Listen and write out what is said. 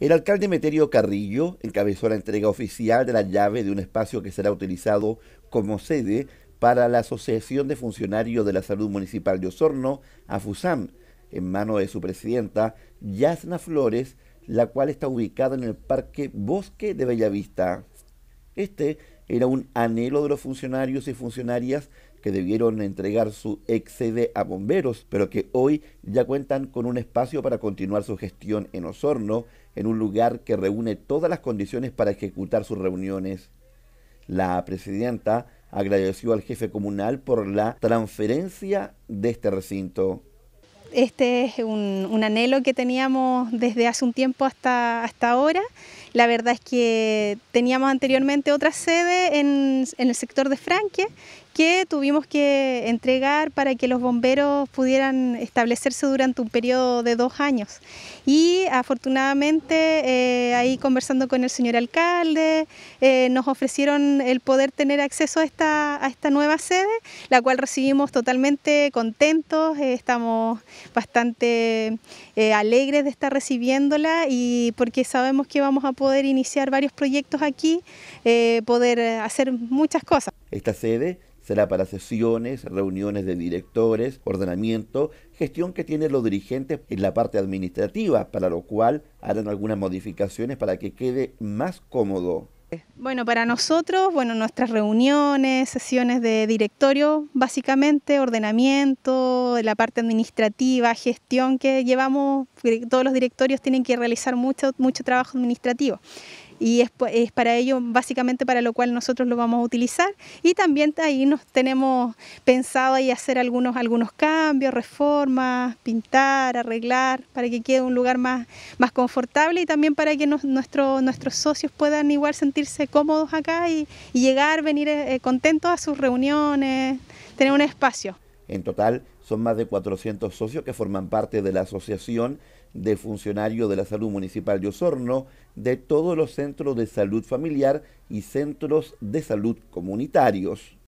El alcalde Meterio Carrillo encabezó la entrega oficial de la llave de un espacio que será utilizado como sede para la Asociación de Funcionarios de la Salud Municipal de Osorno, AFUSAM, en mano de su presidenta, Yasna Flores, la cual está ubicada en el Parque Bosque de Bellavista. Este era un anhelo de los funcionarios y funcionarias que debieron entregar su excede a bomberos, pero que hoy ya cuentan con un espacio para continuar su gestión en Osorno, en un lugar que reúne todas las condiciones para ejecutar sus reuniones. La presidenta agradeció al jefe comunal por la transferencia de este recinto. Este es un, anhelo que teníamos desde hace un tiempo hasta, hasta ahora. La verdad es que teníamos anteriormente otra sede en, en el sector de Franque que tuvimos que entregar para que los bomberos pudieran establecerse durante un periodo de dos años. Y afortunadamente eh, ahí conversando con el señor alcalde eh, nos ofrecieron el poder tener acceso a esta, a esta nueva sede, la cual recibimos totalmente contentos, eh, estamos bastante alegres de estar recibiéndola y porque sabemos que vamos a poder iniciar varios proyectos aquí, poder hacer muchas cosas. Esta sede Será para sesiones, reuniones de directores, ordenamiento, gestión que tienen los dirigentes en la parte administrativa, para lo cual harán algunas modificaciones para que quede más cómodo. Bueno, para nosotros, bueno, nuestras reuniones, sesiones de directorio, básicamente ordenamiento, la parte administrativa, gestión que llevamos, todos los directorios tienen que realizar mucho, mucho trabajo administrativo y es, para ello básicamente para lo cual nosotros lo vamos a utilizar y también ahí nos tenemos pensado y hacer algunos, algunos cambios, reformas, pintar, arreglar para que quede un lugar más, más confortable y también para que nuestros socios puedan igual sentirse cómodos acá y, llegar, venir eh, contentos a sus reuniones, tener un espacio. En total son más de 400 socios que forman parte de la Asociación de Funcionarios de la Salud Municipal de Osorno, de todos los centros de salud familiar y centros de salud comunitarios.